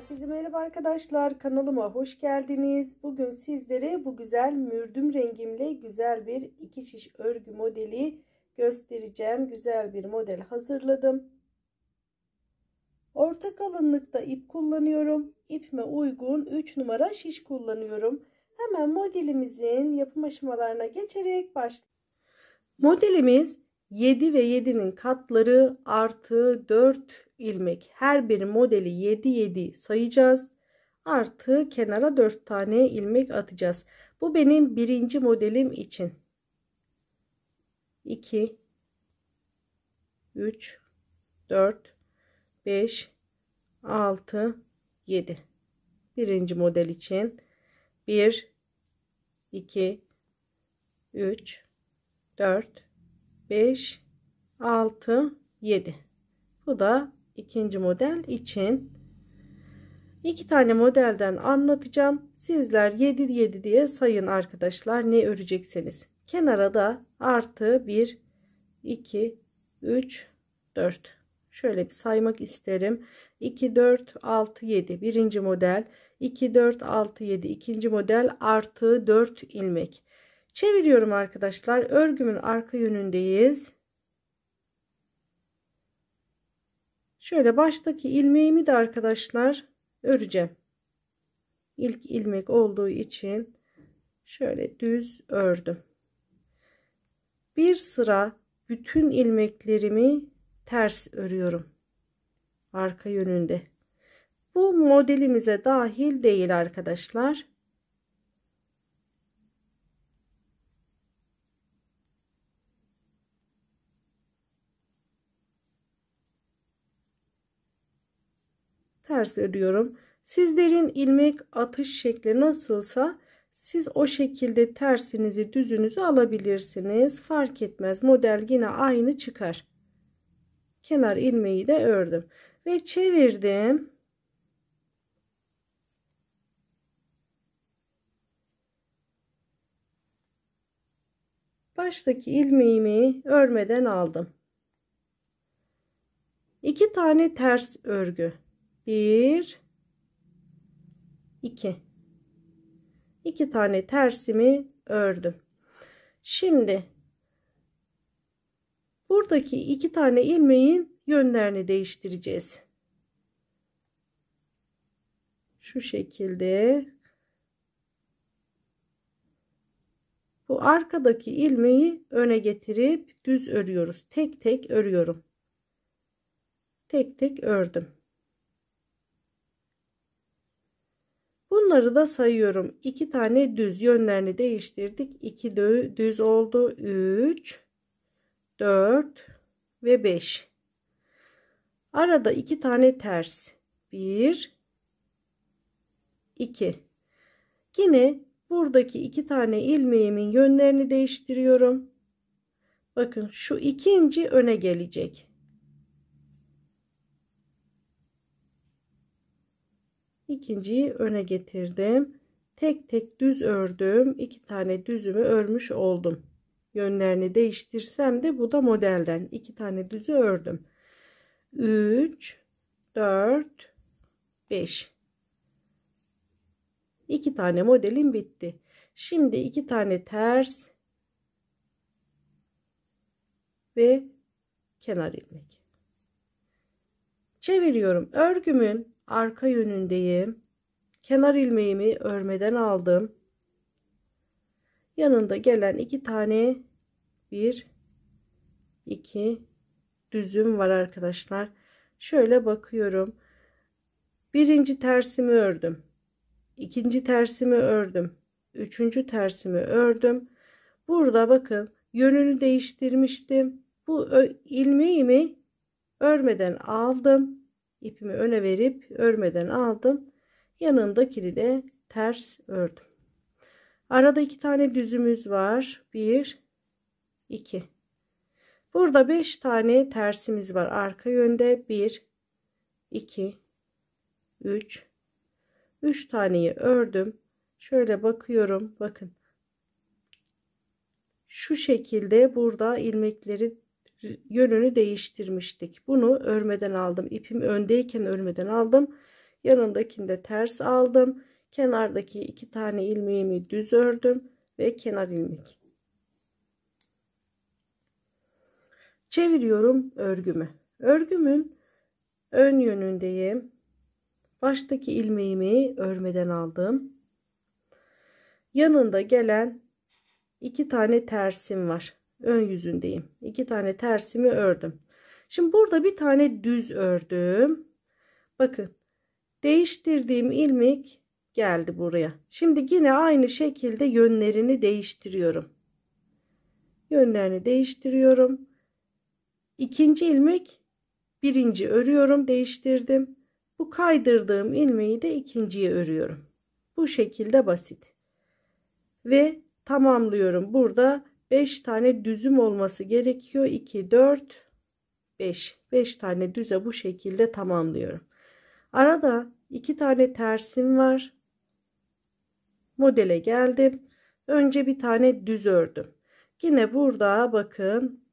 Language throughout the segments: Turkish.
Herkese merhaba arkadaşlar kanalıma hoş geldiniz. Bugün sizlere bu güzel mürdüm rengimle güzel bir iki şiş örgü modeli göstereceğim. Güzel bir model hazırladım. Orta kalınlıkta ip kullanıyorum. İpime uygun 3 numara şiş kullanıyorum. Hemen modelimizin yapım aşamalarına geçerek başlayalım. Modelimiz 7 ve 7'nin katları artı 4 ilmek her bir modeli 7 7 sayacağız. Artı kenara 4 tane ilmek atacağız. Bu benim birinci modelim için. 2 3 4 5 6 7 birinci model için 1 2 3 4 5 6 7 bu da ikinci model için iki tane modelden anlatacağım. Sizler 7 7 diye sayın arkadaşlar ne örecekseniz. Kenara da artı 1 2 3 4 şöyle bir saymak isterim 2 4 6 7 birinci model 2 4 6 7 ikinci model artı 4 ilmek çeviriyorum arkadaşlar örgümün arka yönündeyiz Şöyle baştaki ilmeğimi de arkadaşlar öreceğim. İlk ilmek olduğu için şöyle düz ördüm. Bir sıra bütün ilmeklerimi ters örüyorum. Arka yönünde. Bu modelimize dahil değil arkadaşlar. ters örüyorum. Sizlerin ilmek atış şekli nasılsa siz o şekilde tersinizi düzünüzü alabilirsiniz. Fark etmez model yine aynı çıkar. Kenar ilmeği de ördüm ve çevirdim. baştaki ilmeğimi örmeden aldım. 2 tane ters örgü 1 2 2 tane tersimi ördüm. Şimdi buradaki iki tane ilmeğin yönlerini değiştireceğiz. Şu şekilde bu arkadaki ilmeği öne getirip düz örüyoruz. Tek tek örüyorum. Tek tek ördüm. Bunları da sayıyorum. 2 tane düz yönlerini değiştirdik. 2 düz oldu. 3 4 ve 5. Arada 2 tane ters. 1 2. Yine buradaki 2 tane ilmeğimin yönlerini değiştiriyorum. Bakın şu ikinci öne gelecek. ikinciyi öne getirdim tek tek düz ördüm iki tane düzümü örmüş oldum yönlerini değiştirsem de bu da modelden iki tane düzü ördüm 3 4 5 2 tane modelim bitti şimdi iki tane ters ve kenar ilmek çeviriyorum örgümün arka yönündeyim. Kenar ilmeğimi örmeden aldım. Yanında gelen iki tane bir iki düzüm var arkadaşlar. Şöyle bakıyorum. Birinci tersimi ördüm. İkinci tersimi ördüm. Üçüncü tersimi ördüm. Burada bakın yönünü değiştirmiştim. Bu ilmeğimi örmeden aldım ipimi öne verip örmeden aldım. Yanındakini de ters ördüm. Arada iki tane düzümüz var. Bir, iki. Burada beş tane tersimiz var. Arka yönde bir, iki, üç. Üç taneyi ördüm. Şöyle bakıyorum. Bakın. Şu şekilde burada ilmekleri yönünü değiştirmiştik. Bunu örmeden aldım. İpim öndeyken örmeden aldım. Yanındakini de ters aldım. Kenardaki iki tane ilmeğimi düz ördüm ve kenar ilmek. Çeviriyorum örgümü. Örgümün ön yönündeyim. Baştaki ilmeğimi örmeden aldım. Yanında gelen iki tane tersim var ön yüzündeyim. İki tane tersimi ördüm. Şimdi burada bir tane düz ördüm. Bakın değiştirdiğim ilmek geldi buraya. Şimdi yine aynı şekilde yönlerini değiştiriyorum. Yönlerini değiştiriyorum. İkinci ilmek birinci örüyorum değiştirdim. Bu kaydırdığım ilmeği de ikinciye örüyorum. Bu şekilde basit. Ve tamamlıyorum burada 5 tane düzüm olması gerekiyor. 2, 4, 5. 5 tane düze bu şekilde tamamlıyorum. Arada 2 tane tersim var. Modele geldim. Önce bir tane düz ördüm. Yine burada bakın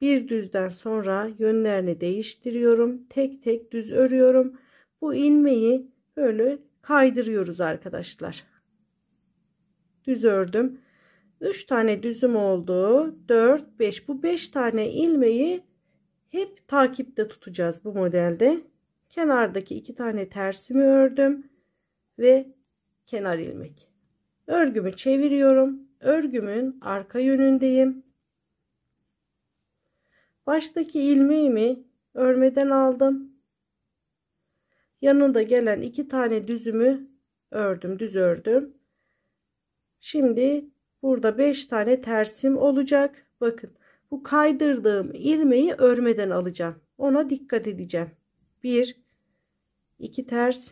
bir düzden sonra yönlerini değiştiriyorum. Tek tek düz örüyorum. Bu ilmeği böyle kaydırıyoruz arkadaşlar. Düz ördüm. 3 tane düzüm oldu. 4, 5. Bu 5 tane ilmeği hep takipte tutacağız bu modelde. Kenardaki 2 tane tersimi ördüm. Ve kenar ilmek. Örgümü çeviriyorum. Örgümün arka yönündeyim. Baştaki ilmeğimi örmeden aldım. Yanında gelen iki tane düzümü ördüm, düz ördüm. Şimdi Burada 5 tane tersim olacak. Bakın bu kaydırdığım ilmeği örmeden alacağım. Ona dikkat edeceğim. 1 2 ters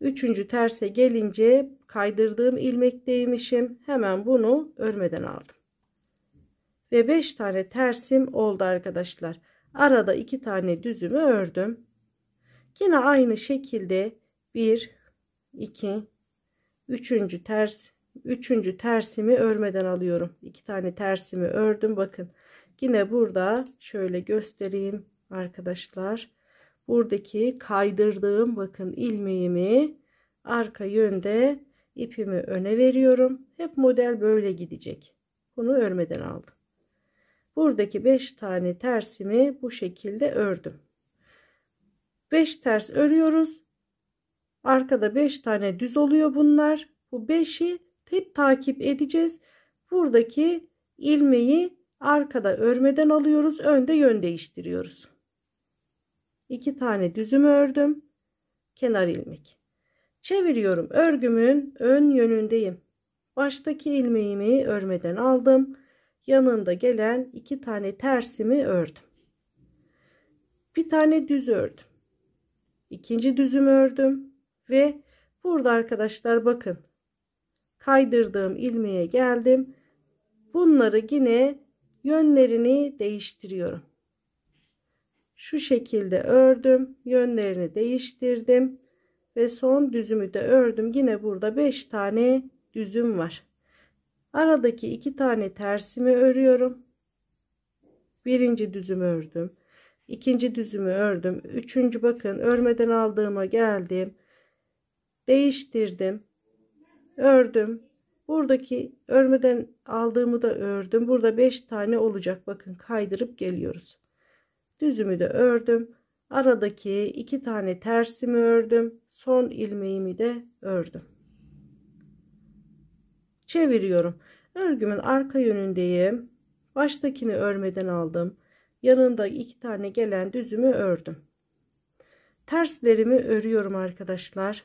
Üçüncü terse gelince kaydırdığım ilmek ilmekteymişim. Hemen bunu örmeden aldım. Ve 5 tane tersim oldu arkadaşlar. Arada 2 tane düzümü ördüm. Yine aynı şekilde 1 2 3. ters üçüncü tersimi örmeden alıyorum. İki tane tersimi ördüm. Bakın yine burada şöyle göstereyim arkadaşlar. Buradaki kaydırdığım bakın ilmeğimi arka yönde ipimi öne veriyorum. Hep model böyle gidecek. Bunu örmeden aldım. Buradaki 5 tane tersimi bu şekilde ördüm. 5 ters örüyoruz. Arkada 5 tane düz oluyor bunlar. Bu 5'i hep takip edeceğiz. Buradaki ilmeği arkada örmeden alıyoruz. Önde yön değiştiriyoruz. 2 tane düzümü ördüm. Kenar ilmek. Çeviriyorum. Örgümün ön yönündeyim. Baştaki ilmeğimi örmeden aldım. Yanında gelen iki tane tersimi ördüm. Bir tane düz ördüm. İkinci düzümü ördüm ve burada arkadaşlar bakın kaydırdığım ilmeğe geldim. Bunları yine yönlerini değiştiriyorum. Şu şekilde ördüm. Yönlerini değiştirdim. Ve son düzümü de ördüm. Yine burada 5 tane düzüm var. Aradaki 2 tane tersimi örüyorum. Birinci düzümü ördüm. İkinci düzümü ördüm. Üçüncü bakın örmeden aldığıma geldim. Değiştirdim ördüm buradaki örmeden aldığımı da ördüm burada 5 tane olacak bakın kaydırıp geliyoruz düzümü de ördüm aradaki iki tane tersimi ördüm son ilmeğimi de ördüm çeviriyorum örgümün arka yönündeyim baştakini örmeden aldım yanında iki tane gelen düzümü ördüm terslerimi örüyorum arkadaşlar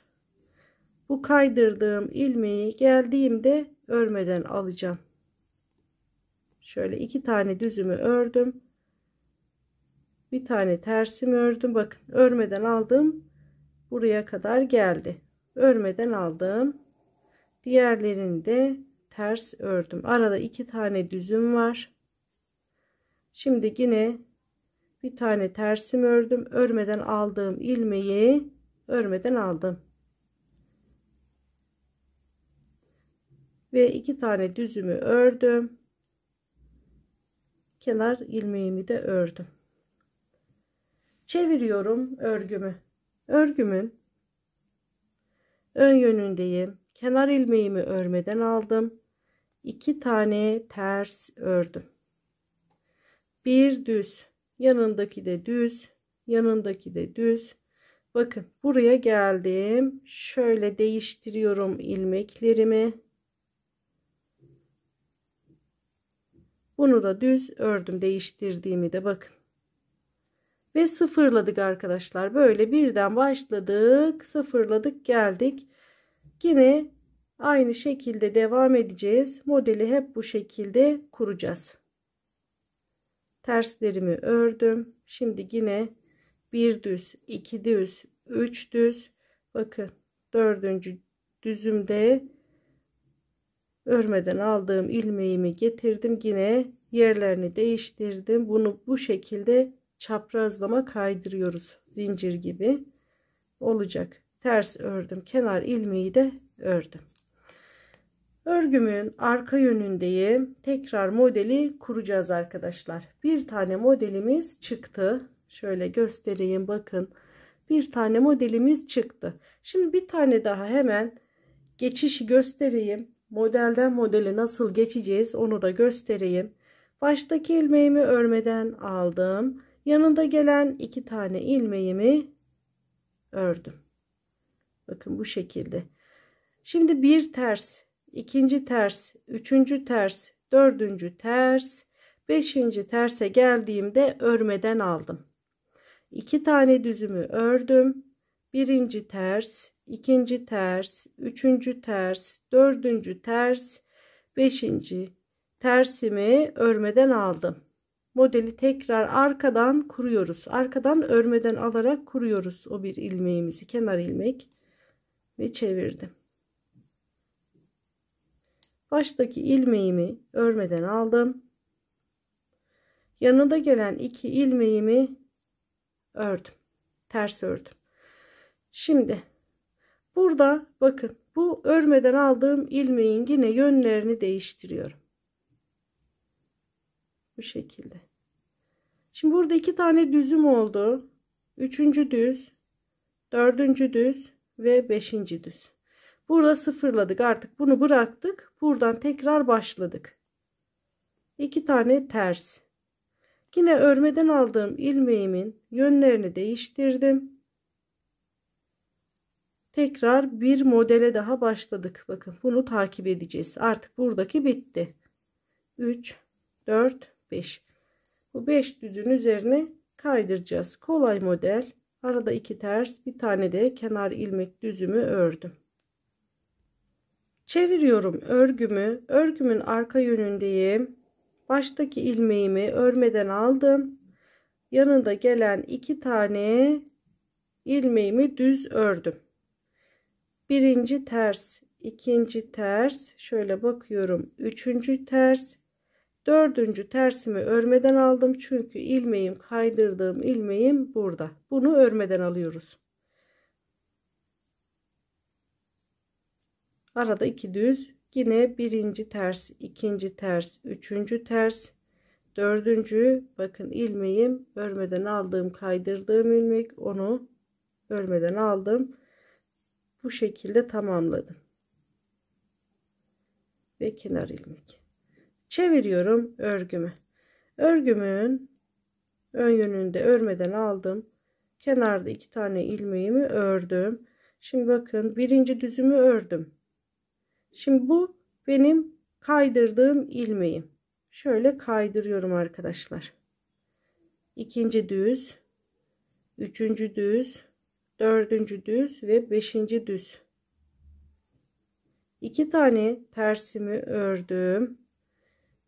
bu kaydırdığım ilmeği geldiğimde örmeden alacağım. Şöyle iki tane düzümü ördüm. Bir tane tersimi ördüm. Bakın örmeden aldım. Buraya kadar geldi. Örmeden aldım. Diğerlerini de ters ördüm. Arada iki tane düzüm var. Şimdi yine bir tane tersim ördüm. Örmeden aldığım ilmeği örmeden aldım. ve iki tane düzümü ördüm kenar ilmeğimi de ördüm çeviriyorum örgümü örgümün ön yönündeyim kenar ilmeğimi örmeden aldım iki tane ters ördüm bir düz yanındaki de düz yanındaki de düz bakın buraya geldim şöyle değiştiriyorum ilmeklerimi Bunu da düz ördüm değiştirdiğimi de bakın. Ve sıfırladık arkadaşlar. Böyle birden başladık. Sıfırladık geldik. Yine aynı şekilde devam edeceğiz. Modeli hep bu şekilde kuracağız. Terslerimi ördüm. Şimdi yine bir düz, iki düz, üç düz. Bakın dördüncü düzümde örmeden aldığım ilmeğimi getirdim yine yerlerini değiştirdim bunu bu şekilde çaprazlama kaydırıyoruz zincir gibi olacak ters ördüm kenar ilmeği de ördüm örgümün arka yönündeyim tekrar modeli kuracağız arkadaşlar bir tane modelimiz çıktı şöyle göstereyim bakın bir tane modelimiz çıktı şimdi bir tane daha hemen geçişi göstereyim Modelden modele nasıl geçeceğiz onu da göstereyim. Baştaki ilmeğimi örmeden aldım. Yanında gelen iki tane ilmeğimi ördüm. Bakın bu şekilde. Şimdi bir ters, ikinci ters, üçüncü ters, dördüncü ters, beşinci terse geldiğimde örmeden aldım. İki tane düzümü ördüm. Birinci ters, ikinci ters, üçüncü ters, dördüncü ters, beşinci tersimi örmeden aldım. Modeli tekrar arkadan kuruyoruz. Arkadan örmeden alarak kuruyoruz o bir ilmeğimizi. Kenar ilmek ve çevirdim. Baştaki ilmeğimi örmeden aldım. Yanında gelen iki ilmeğimi ördüm. Ters ördüm. Şimdi Burada bakın bu örmeden aldığım ilmeğin yine yönlerini değiştiriyorum. Bu şekilde. Şimdi burada iki tane düzüm oldu. Üçüncü düz, dördüncü düz ve beşinci düz. Burada sıfırladık artık bunu bıraktık. Buradan tekrar başladık. İki tane ters. Yine örmeden aldığım ilmeğimin yönlerini değiştirdim tekrar bir modele daha başladık. Bakın bunu takip edeceğiz. Artık buradaki bitti. 3, 4, 5. Bu 5 düzün üzerine kaydıracağız. Kolay model. Arada iki ters bir tane de kenar ilmek düzümü ördüm. Çeviriyorum örgümü. Örgümün arka yönündeyim. Baştaki ilmeğimi örmeden aldım. Yanında gelen iki tane ilmeğimi düz ördüm birinci ters ikinci ters şöyle bakıyorum üçüncü ters dördüncü tersimi örmeden aldım çünkü ilmeğim kaydırdığım ilmeğim burada bunu örmeden alıyoruz arada iki düz yine birinci ters ikinci ters üçüncü ters dördüncü bakın ilmeğim örmeden aldığım kaydırdığım ilmek onu örmeden aldım bu şekilde tamamladım ve kenar ilmek çeviriyorum örgümü örgümün ön yönünde örmeden aldım kenarda iki tane ilmeğimi ördüm şimdi bakın birinci düzümü ördüm şimdi bu benim kaydırdığım ilmeğim şöyle kaydırıyorum arkadaşlar ikinci düz üçüncü düz dördüncü düz ve beşinci düz. İki tane tersimi ördüm.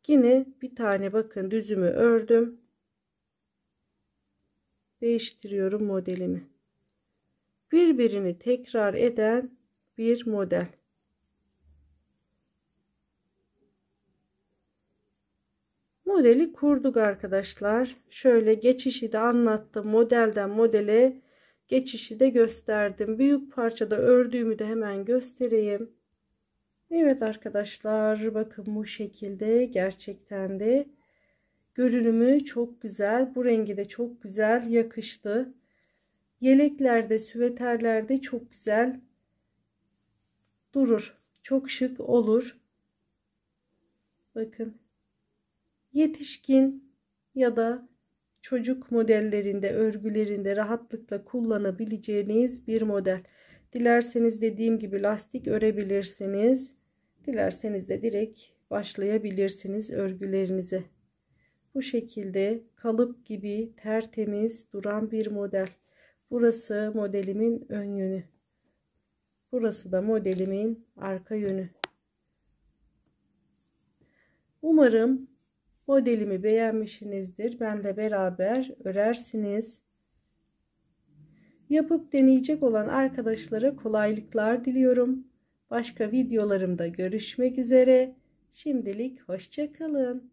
Yine bir tane bakın düzümü ördüm. Değiştiriyorum modelimi. Birbirini tekrar eden bir model. Modeli kurduk arkadaşlar. Şöyle geçişi de anlattım. Modelden modele geçişi de gösterdim. Büyük parçada ördüğümü de hemen göstereyim. Evet arkadaşlar bakın bu şekilde gerçekten de görünümü çok güzel. Bu rengi de çok güzel yakıştı. Yeleklerde, süveterlerde çok güzel durur. Çok şık olur. Bakın yetişkin ya da çocuk modellerinde, örgülerinde rahatlıkla kullanabileceğiniz bir model. Dilerseniz dediğim gibi lastik örebilirsiniz. Dilerseniz de direkt başlayabilirsiniz örgülerinize. Bu şekilde kalıp gibi tertemiz duran bir model. Burası modelimin ön yönü. Burası da modelimin arka yönü. Umarım Modelimi beğenmişsinizdir. Ben de beraber örersiniz. Yapıp deneyecek olan arkadaşlara kolaylıklar diliyorum. Başka videolarımda görüşmek üzere. Şimdilik hoşçakalın.